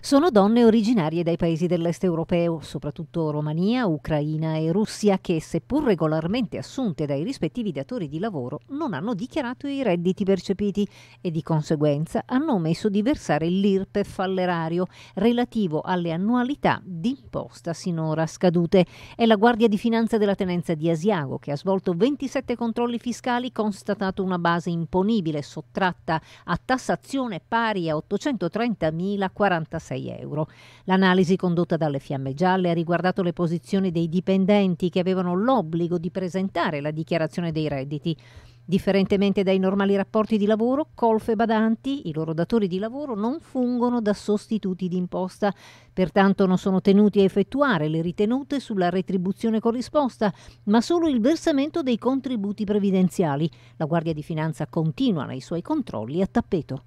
sono donne originarie dai paesi dell'est europeo, soprattutto Romania, Ucraina e Russia, che seppur regolarmente assunte dai rispettivi datori di lavoro, non hanno dichiarato i redditi percepiti e di conseguenza hanno omesso di versare l'IRPEF all'erario relativo alle annualità d'imposta sinora scadute. È la Guardia di Finanza della Tenenza di Asiago che ha svolto 27 controlli fiscali, constatato una base imponibile sottratta a tassazione pari a 830.046 36 euro. L'analisi condotta dalle Fiamme Gialle ha riguardato le posizioni dei dipendenti che avevano l'obbligo di presentare la dichiarazione dei redditi. Differentemente dai normali rapporti di lavoro, colf e badanti, i loro datori di lavoro, non fungono da sostituti d'imposta. pertanto non sono tenuti a effettuare le ritenute sulla retribuzione corrisposta, ma solo il versamento dei contributi previdenziali. La Guardia di Finanza continua nei suoi controlli a tappeto.